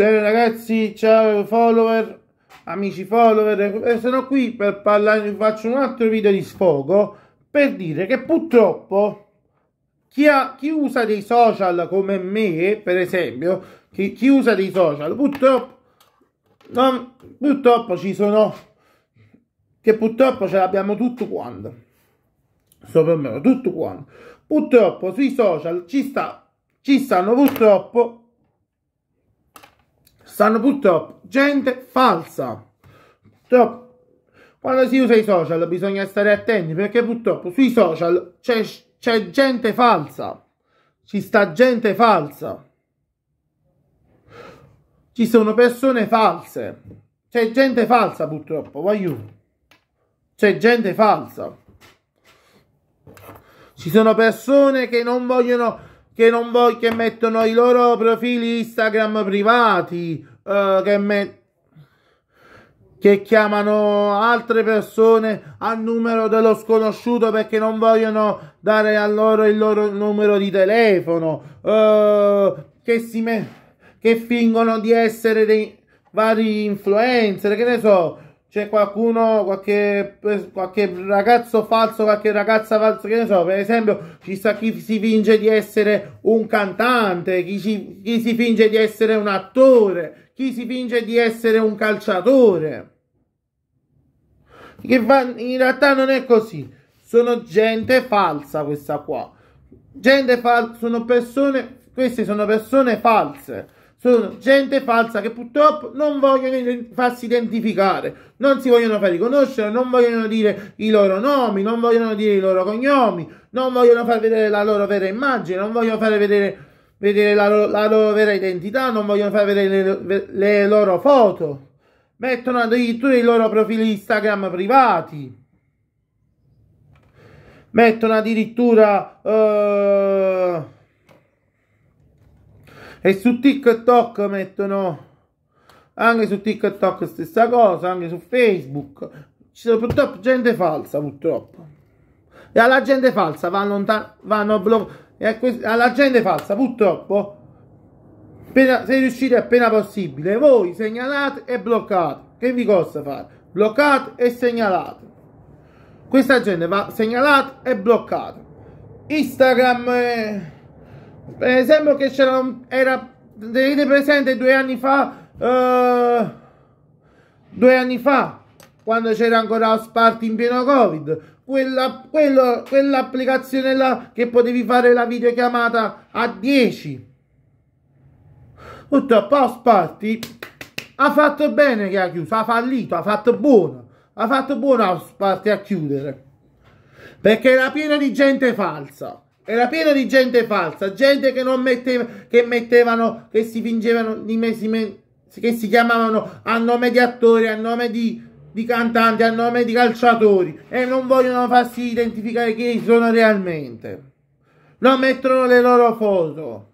Ciao ragazzi, ciao follower, amici follower, eh, sono qui per parlare, faccio un altro video di sfogo per dire che purtroppo chi, ha, chi usa dei social come me, per esempio, chi, chi usa dei social, purtroppo, non, purtroppo ci sono, che purtroppo ce l'abbiamo tutto quanto sopra me, tutto quanto. Purtroppo sui social ci, sta, ci stanno purtroppo Sanno purtroppo gente falsa. Purtroppo quando si usa i social bisogna stare attenti perché purtroppo sui social c'è, gente falsa. Ci sta gente falsa. Ci sono persone false. C'è gente falsa purtroppo, voglio. C'è gente falsa. Ci sono persone che non vogliono che non vogliono che mettono i loro profili Instagram privati eh, che, me... che chiamano altre persone al numero dello sconosciuto perché non vogliono dare a loro il loro numero di telefono, eh, che, si me... che fingono di essere dei vari influencer, che ne so c'è qualcuno, qualche, qualche, ragazzo falso, qualche ragazza falsa, che ne so, per esempio ci sta chi si finge di essere un cantante, chi, ci, chi si finge di essere un attore, chi si finge di essere un calciatore. Che va, in realtà non è così, sono gente falsa questa qua. Gente falsa, sono persone, queste sono persone false sono gente falsa che purtroppo non vogliono farsi identificare, non si vogliono far riconoscere, non vogliono dire i loro nomi, non vogliono dire i loro cognomi, non vogliono far vedere la loro vera immagine, non vogliono far vedere, vedere la, loro, la, loro vera identità, non vogliono far vedere le, le loro foto. Mettono addirittura i loro profili Instagram privati mettono addirittura uh, e su TikTok mettono anche su TikTok stessa cosa, anche su Facebook. Ci sono purtroppo gente falsa, purtroppo. E alla gente falsa vanno, lontano, vanno a bloccare. E alla gente falsa, purtroppo, appena, se riuscite appena possibile, voi segnalate e bloccate. Che vi costa fare? Bloccate e segnalate. Questa gente va segnalata e bloccata. Instagram... È... Eh, per esempio che c'era era tenete presente due anni fa eh, due anni fa quando c'era ancora House in pieno covid quella, quello, là che potevi fare la videochiamata a 10 purtroppo House ha fatto bene che ha chiuso ha fallito, ha fatto buono ha fatto buono House a chiudere perché era piena di gente falsa era piena di gente falsa, gente che non metteva, che mettevano, che si fingevano di me, che si chiamavano a nome di attori, a nome di, di cantanti, a nome di calciatori e non vogliono farsi identificare chi sono realmente. Non mettono le loro foto.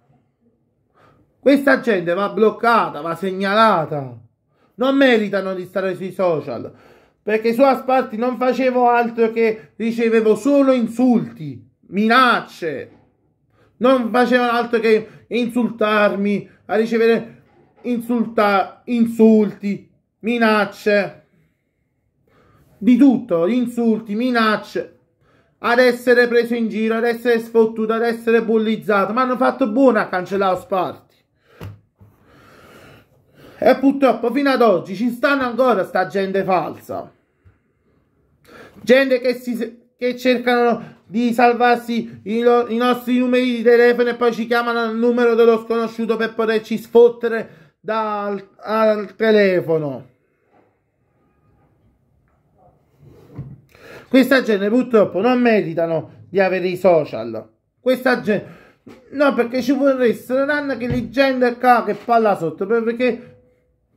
Questa gente va bloccata, va segnalata. Non meritano di stare sui social perché su Asparti non facevo altro che ricevevo solo insulti minacce. Non facevano altro che insultarmi, a ricevere insulta, insulti, minacce. Di tutto, insulti, minacce. Ad essere preso in giro, ad essere sfottuto, ad essere bullizzato. Ma hanno fatto buono a cancellare Sparti. E purtroppo fino ad oggi ci stanno ancora sta gente falsa. Gente che si che cercano di salvarsi i, lo- i, nostri numeri di telefono e poi ci chiamano al numero dello sconosciuto per poterci sfottere dal al telefono. Questa gente purtroppo non meritano di avere i social. Questa gente... No, perché ci vorrebbero tranne che leggenda gente qua che palla sotto, perché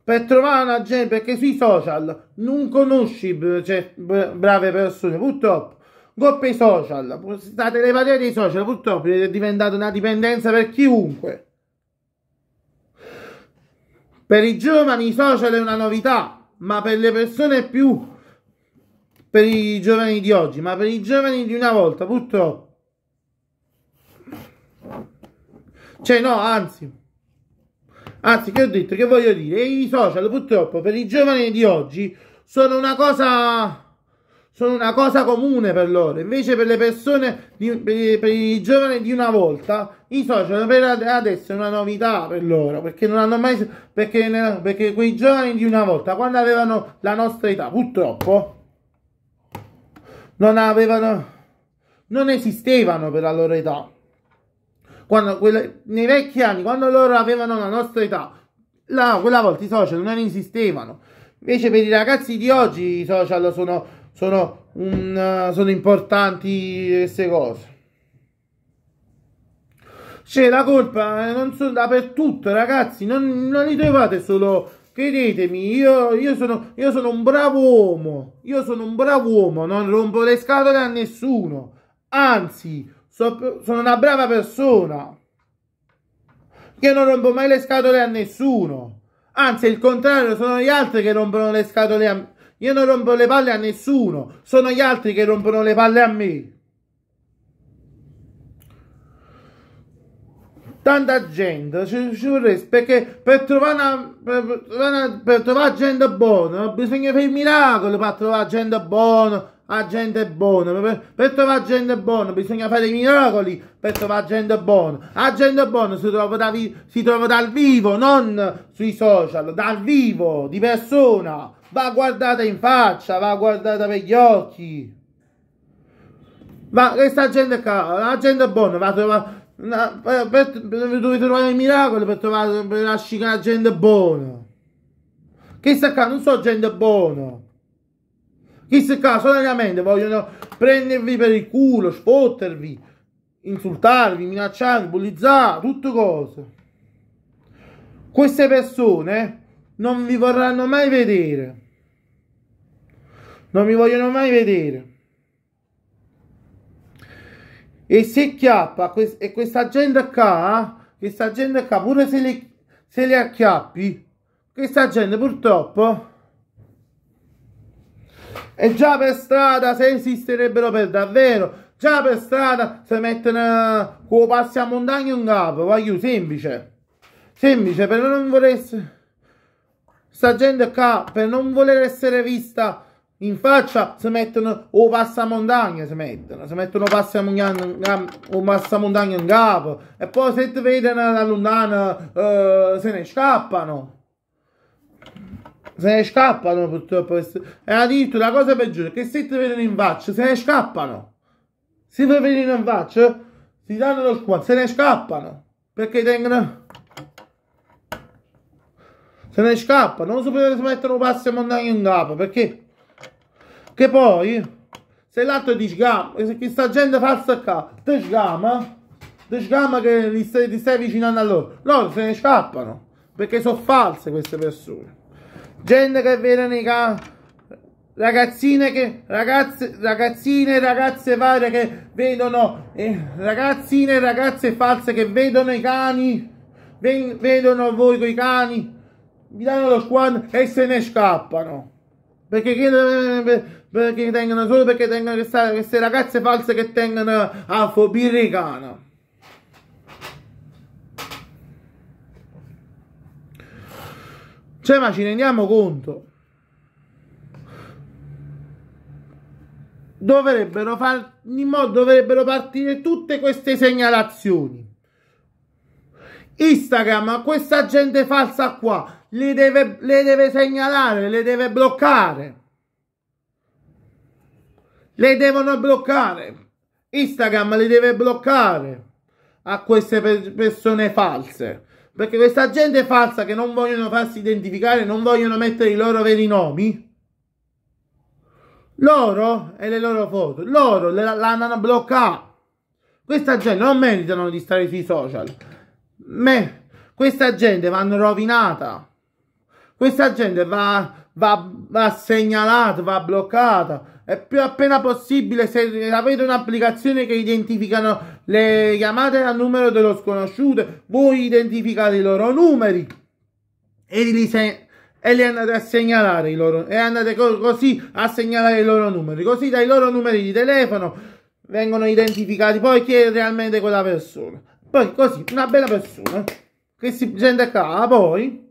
per trovare una gente, perché sui social non conosci cioè, brave persone, purtroppo. Goppe social, la telepatia dei social purtroppo è diventata una dipendenza per chiunque. Per i giovani i social è una novità, ma per le persone più... per i giovani di oggi, ma per i giovani di una volta purtroppo. Cioè no, anzi. Anzi, che ho detto, che voglio dire? I social purtroppo per i giovani di oggi sono una cosa sono una cosa comune per loro. Invece per le persone, di, per, per, i giovani di una volta, i social per adesso è una novità per loro, perché non hanno mai... Perché, perché quei giovani di una volta, quando avevano la nostra età, purtroppo, non avevano... Non esistevano per la loro età. Quando, quelle, nei vecchi anni, quando loro avevano la nostra età, la, quella volta i social non esistevano. Invece per i ragazzi di oggi i social sono sono, un, eh, sono importanti queste cose. C'è la colpa, eh, non sono dappertutto, ragazzi, non, non li trovate solo credetemi, io, io, sono, io, sono, un bravo uomo, io sono un bravo uomo, non rompo le scatole a nessuno, anzi, so, sono una brava persona. Io non rompo mai le scatole a nessuno, anzi, il contrario, sono gli altri che rompono le scatole a, io non rompo le palle a nessuno, sono gli altri che rompono le palle a me. Tanta gente, ci, ci vorresti, perché per trovare, una, per, per, per trovare gente buona bisogna fare miracoli per trovare gente buona a gente buona. Per, per, trovare gente buona bisogna fare i miracoli per trovare gente buona. A gente buona si trova, da, si trova dal vivo, non sui social, dal vivo, di persona va guardata in faccia, va guardata per gli occhi. Ma questa gente qua, la gente buona, va trovata. Per, per, per, dovete trovare i miracoli per trovare per la gente buona. Chissà qua, non so gente buona. Chissà qua, solamente vogliono prendervi per il culo, sfottervi, insultarvi, minacciarvi, bullizzare, tutte cose. Queste persone non vi vorranno mai vedere. Non mi vogliono mai vedere. E se chiappa e questa gente qua, eh, questa gente qua, pure se le, se le acchiappi, questa gente purtroppo è già per strada se esisterebbero per davvero già per strada se mettono con passi a montagna un capo voglio semplice semplice però non vorresti sta gente qua per non voler essere vista in faccia si mettono o passamondagna si mettono, si mettono passamondagna o passamondagna in capo e poi se ti vedono da lontano eh, se ne scappano se ne scappano purtroppo e addirittura la cosa peggiore che se ti vedono in faccia se ne scappano se ti vedono in faccia si danno lo squadro se ne scappano perché tengono se ne scappa, non si può mettere un passo e mandare in capo, perché? Che poi, se l'altro ti sgama, se questa gente falsa qua, ti sgama, ti sgama che ti stai, ti stai avvicinando a loro, loro se ne scappano, perché sono false queste persone. Gente che viene nei campi, ragazzine che ragazze ragazzine e ragazze varie che vedono eh, ragazzine ragazze false che vedono i cani vedono voi coi cani gli danno lo squad e se ne scappano. Perché, perché tengono solo perché tengono queste, queste ragazze false che tengono a Fobirricana. Cioè, ma ci rendiamo conto. Dovrebbero, far, modo, dovrebbero partire tutte queste segnalazioni. Instagram, questa gente falsa qua, li deve, le deve segnalare, le deve bloccare. Le devono bloccare. Instagram li deve bloccare a queste persone false. Perché questa gente falsa che non vogliono farsi identificare, non vogliono mettere i loro veri nomi, loro e le loro foto, loro l'hanno bloccata. Questa gente non meritano di stare sui social. Me, questa gente vanno rovinata. Questa gente va, va, va segnalata, va bloccata. E più appena possibile, se avete un'applicazione che identificano le chiamate al numero dello sconosciuto, voi identificate i loro numeri e li, se- e li andate a segnalare i loro e andate co così a segnalare i loro numeri così dai loro numeri di telefono vengono identificati poi chi è realmente quella persona poi così una bella persona che si gente qua poi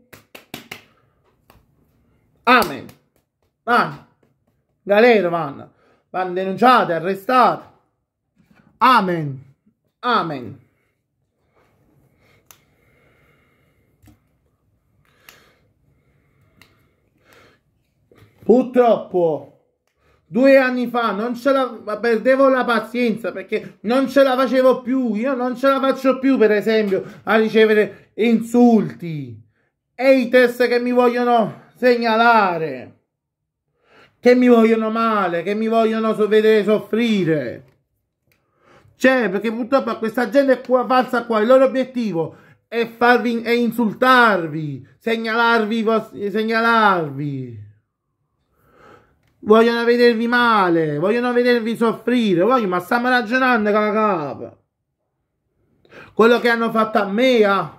Amen. Vanno. Galera vanno. Vanno denunciate, arrestate. Amen. Amen. Purtroppo, due anni fa non ce la perdevo la pazienza perché non ce la facevo più. Io non ce la faccio più, per esempio, a ricevere insulti, haters che mi vogliono segnalare che mi vogliono male, che mi vogliono vedere soffrire. Cioè, perché purtroppo questa gente qua, falsa qua, il loro obiettivo è farvi, è insultarvi, segnalarvi, eh, segnalarvi. Vogliono vedervi male, vogliono vedervi soffrire, vogliono, ma stiamo ragionando con la capa. Quello che hanno fatto a me, ah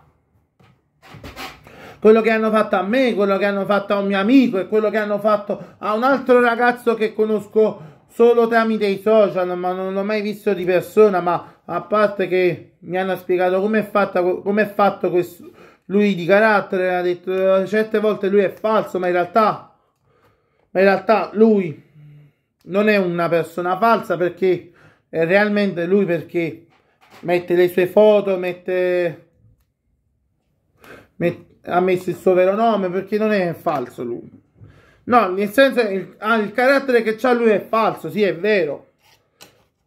quello che hanno fatto a me, quello che hanno fatto a un mio amico e quello che hanno fatto a un altro ragazzo che conosco solo tramite i social, ma non l'ho mai visto di persona, ma a parte che mi hanno spiegato come è, fatta, com fatto questo, lui di carattere, ha detto eh, certe volte lui è falso, ma in realtà, ma in realtà lui non è una persona falsa perché è realmente lui perché mette le sue foto, mette, mette ha messo il suo vero nome perché non è falso lui. No, nel senso, il, ah, il carattere che ha lui è falso, sì, è vero.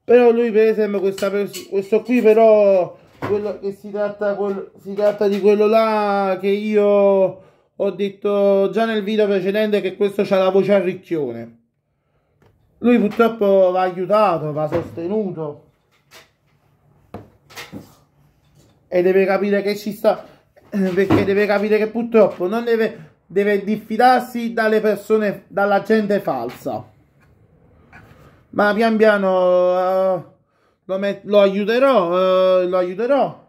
Però lui, per esempio, questa, questo qui, però, quello che si tratta, quel, si tratta di quello là che io ho detto già nel video precedente che questo ha la voce a ricchione. Lui purtroppo va aiutato, va sostenuto. E deve capire che ci sta eh, perché deve capire che purtroppo non deve, deve diffidarsi dalle persone, dalla gente falsa. Ma pian piano uh, lo, lo, aiuterò, uh, lo aiuterò.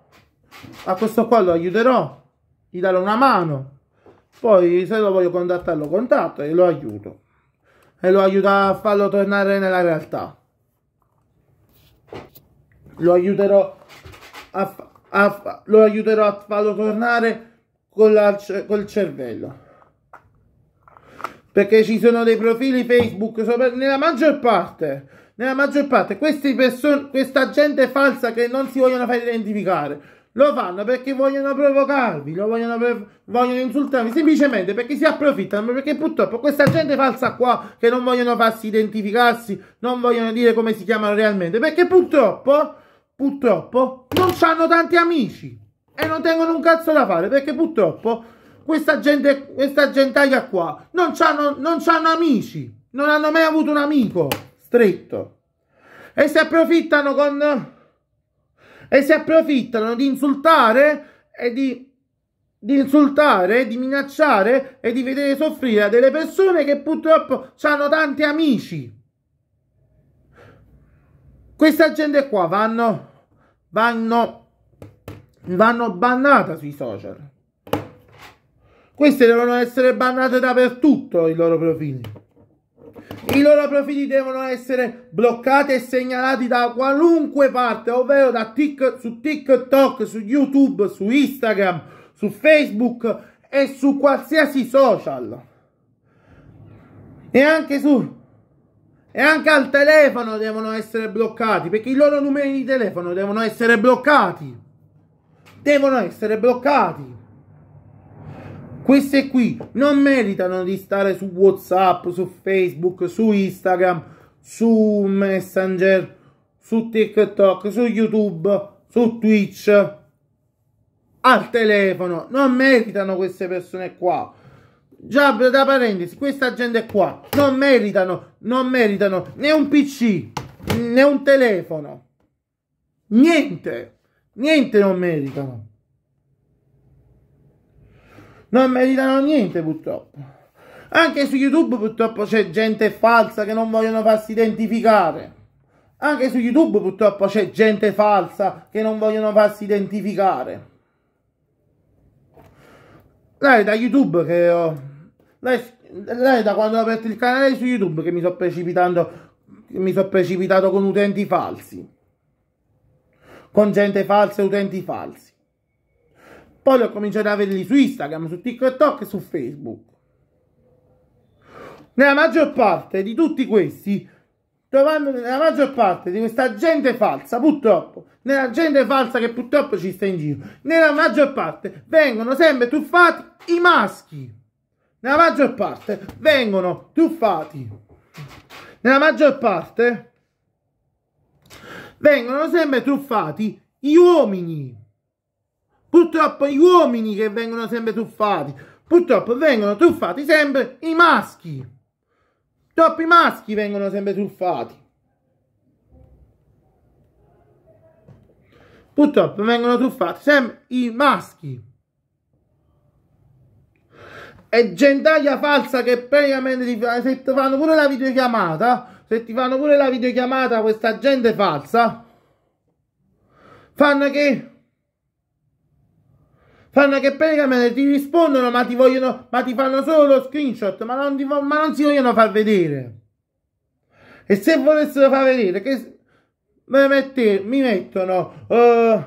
A questo qua lo aiuterò, gli darò una mano. Poi se lo voglio contattare lo contatto e lo aiuto. E lo aiuta a farlo tornare nella realtà. Lo aiuterò a, fa- a, lo aiuterò a farlo tornare con la, col cervello perché ci sono dei profili Facebook sopra, nella maggior parte nella maggior parte person, questa gente falsa che non si vogliono far identificare lo fanno perché vogliono provocarvi lo vogliono, vogliono insultarvi semplicemente perché si approfittano perché purtroppo questa gente falsa qua che non vogliono farsi identificarsi non vogliono dire come si chiamano realmente perché purtroppo purtroppo, non hanno tanti amici e non tengono un cazzo da fare perché purtroppo questa gente, questa gentaglia qua, non hanno, non hanno amici, non hanno mai avuto un amico stretto e si approfittano con e si approfittano di insultare e di, di insultare, di minacciare e di vedere soffrire a delle persone che purtroppo hanno tanti amici. Questa gente qua vanno, vanno, vanno bannata sui social. Queste devono essere bannate dappertutto i loro profili. I loro profili devono essere bloccati e segnalati da qualunque parte, ovvero da tic, su TikTok, su YouTube, su Instagram, su Facebook e su qualsiasi social. E anche su e anche al telefono devono essere bloccati, perché i loro numeri di telefono devono essere bloccati. Devono essere bloccati. Queste qui non meritano di stare su WhatsApp, su Facebook, su Instagram, su Messenger, su TikTok, su YouTube, su Twitch, al telefono. Non meritano queste persone qua. Già, da parentesi, questa gente qua non meritano non meritano né un PC né un telefono. Niente, niente non meritano. Non meritano niente purtroppo. Anche su YouTube purtroppo c'è gente falsa che non vogliono farsi identificare. Anche su YouTube purtroppo c'è gente falsa che non vogliono farsi identificare. Dai, da YouTube che ho... Live lei da quando ho aperto il canale su YouTube che mi sto precipitando mi sono precipitato con utenti falsi con gente falsa e utenti falsi poi ho cominciato ad averli su Instagram, su TikTok e su Facebook nella maggior parte di tutti questi trovando nella maggior parte di questa gente falsa purtroppo nella gente falsa che purtroppo ci sta in giro nella maggior parte vengono sempre tuffati i maschi nella maggior parte vengono truffati. Nella maggior parte vengono sempre truffati gli uomini. Purtroppo gli uomini che vengono sempre truffati. Purtroppo vengono truffati sempre i maschi. Troppi maschi vengono sempre truffati. Purtroppo vengono truffati sempre i maschi è gentaglia falsa che praticamente ti, se ti fanno pure la videochiamata se ti fanno pure la videochiamata questa gente falsa fanno che fanno che praticamente ti rispondono ma ti vogliono ma ti fanno solo screenshot ma non, ti, ma non si vogliono far vedere e se volessero far vedere che mi, mette, mi mettono uh,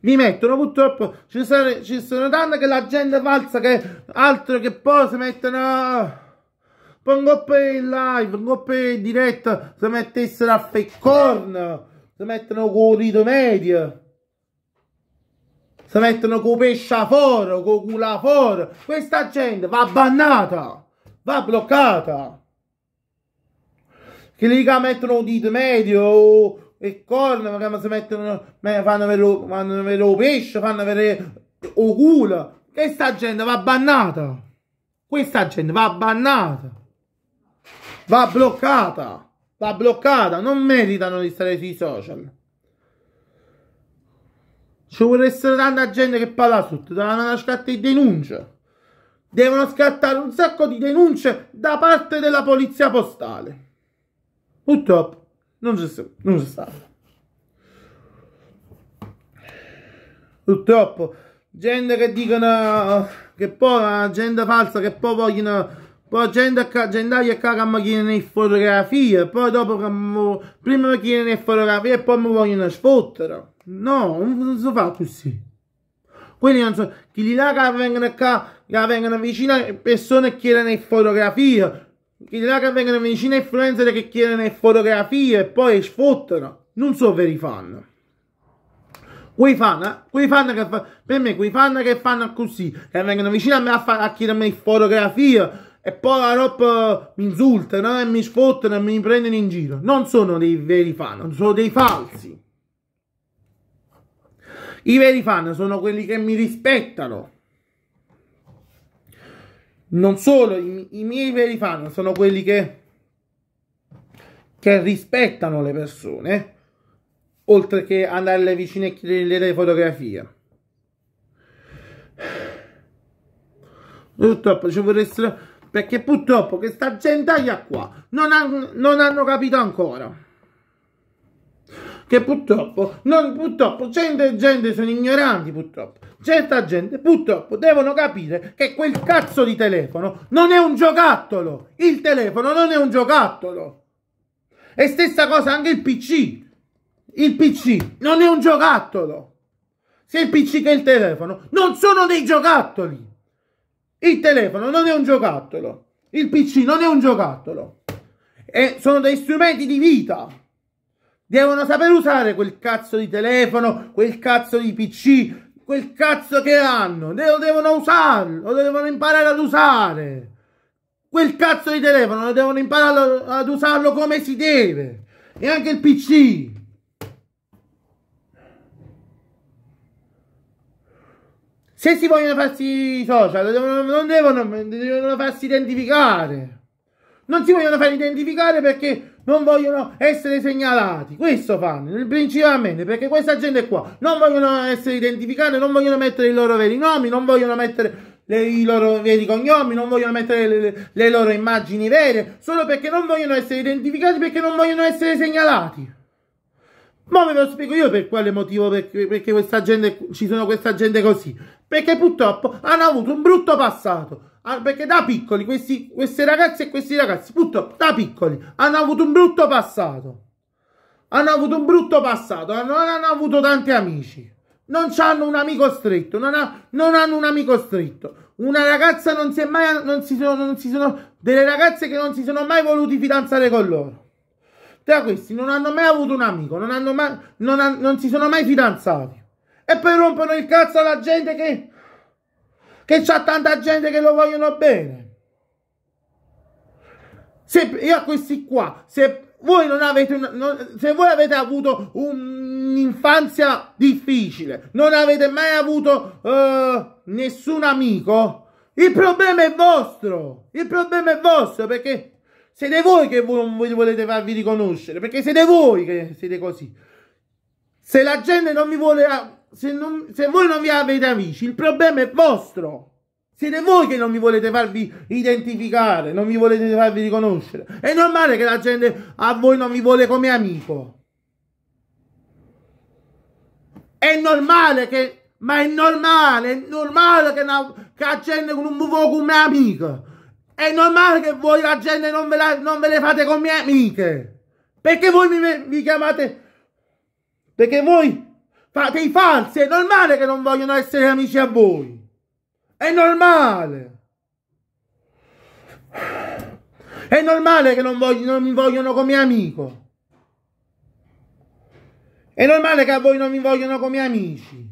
mi mettono purtroppo ci sono, ci sono tante che la gente falsa che altro che poi si mettono pongo coppe in live pongo coppe in diretta se mettessero a feccorn si mettono con il dito medio si mettono con pesce foro con cula foro questa gente va bannata va bloccata che lì mettono un dito medio il corno, magari si mettono, fanno vedere, lo pesce, fanno vedere o culo. Questa gente va bannata. Questa gente va bannata. Va bloccata. Va bloccata. Non meritano di stare sui social. Ci essere tanta gente che parla sotto, devono scattare denunce. Devono scattare un sacco di denunce da parte della polizia postale. Purtroppo non c'è, non c'è stato. Purtroppo, gente che dicono che poi, la gente falsa che poi vogliono poi gente a gente che caga mi chiedono le fotografie, poi dopo mi, prima mi chiedono le fotografie e poi mi vogliono sfottere. No, non si fa così. Quelli non sono, chi li là che vengono qua, che vengono vicino a persone che chiedono le fotografie, di là che vengono vicino a influencer che chiedono fotografie e poi sfottano. Non sono veri fan. Quei fan, quei fan che fa, per me, quei fan che fanno così, che vengono vicino a me a, fa, a chiedermi fotografie e poi la roba mi insultano e mi sfottano e mi prendono in giro. Non sono dei veri fan, sono dei falsi. I veri fan sono quelli che mi rispettano non solo i, i miei veri fan sono quelli che, che rispettano le persone, oltre che andarle vicine e chiedere le fotografie. Purtroppo ci vorreste perché purtroppo questa gentaglia qua non, ha, non hanno capito ancora che purtroppo, non, purtroppo gente e gente sono ignoranti purtroppo certa gente purtroppo devono capire che quel cazzo di telefono non è un giocattolo. Il telefono non è un giocattolo. E stessa cosa anche il PC. Il PC non è un giocattolo. Sia il PC che il telefono non sono dei giocattoli. Il telefono non è un giocattolo. Il PC non è un giocattolo. E sono dei strumenti di vita. Devono saper usare quel cazzo di telefono, quel cazzo di PC, quel cazzo che hanno, lo devono usare, lo devono imparare ad usare. Quel cazzo di telefono lo devono imparare ad usarlo come si deve. E anche il PC. Se si vogliono farsi social, non devono, devono farsi identificare. Non si vogliono far identificare perché non vogliono essere segnalati. Questo fanno, principalmente, perché questa gente qua non vogliono essere identificati, non vogliono mettere i loro veri nomi, non vogliono mettere le, i loro veri cognomi, non vogliono mettere le, le, le, loro immagini vere, solo perché non vogliono essere identificati, perché non vogliono essere segnalati. Ma ve lo spiego io per quale motivo, perché, perché questa gente, ci sono questa gente così. Perché purtroppo hanno avuto un brutto passato Ah, perché da piccoli questi, queste ragazze e questi ragazzi, appunto, da piccoli hanno avuto un brutto passato. Hanno avuto un brutto passato, non hanno avuto tanti amici. Non hanno un amico stretto, non, ha, non, hanno un amico stretto. Una ragazza non si è mai, non si sono, non si sono, delle ragazze che non si sono mai voluti fidanzare con loro. Tra questi non hanno mai avuto un amico, non, hanno mai, non, ha, non si sono mai fidanzati. E poi rompono il cazzo alla gente che che c'ha tanta gente che lo vogliono bene. Se io a questi qua, se voi non avete, una, non, se voi avete avuto un'infanzia difficile, non avete mai avuto uh, nessun amico, il problema è vostro. Il problema è vostro perché siete voi che voi non volete farvi riconoscere, perché siete voi che siete così. Se la gente non vi vuole se, non, se voi non vi avete amici, il problema è vostro. Siete voi che non vi volete farvi identificare, non vi volete farvi riconoscere. È normale che la gente a voi non vi vuole come amico. È normale che... Ma è normale, è normale che, una, che la gente non mi vuole come amico. È normale che voi la gente non ve, la, non ve le fate come amiche. Perché voi mi, vi chiamate... Perché voi Fate i falsi, è normale che non vogliono essere amici a voi. È normale. È normale che non, vogliono, non mi vogliono come amico. È normale che a voi non mi vogliono come amici.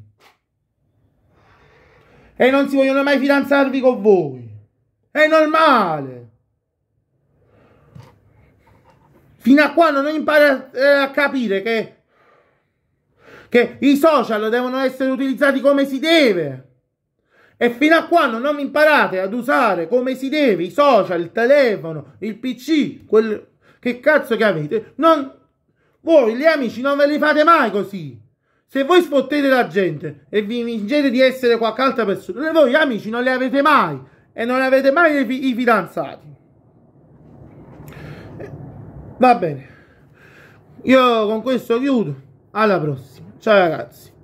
E non si vogliono mai fidanzarvi con voi. È normale. Fino a quando non imparate eh, a capire che che i social devono essere utilizzati come si deve. E fino a quando non imparate ad usare come si deve i social, il telefono, il PC, quel che cazzo che avete, non... voi gli amici non ve li fate mai così. Se voi sfottete la gente e vi fingete di essere qualche altra persona, voi gli amici non li avete mai e non avete mai i fidanzati. Eh, va bene. Io con questo chiudo. Alla prossima. Ciao ragazzi.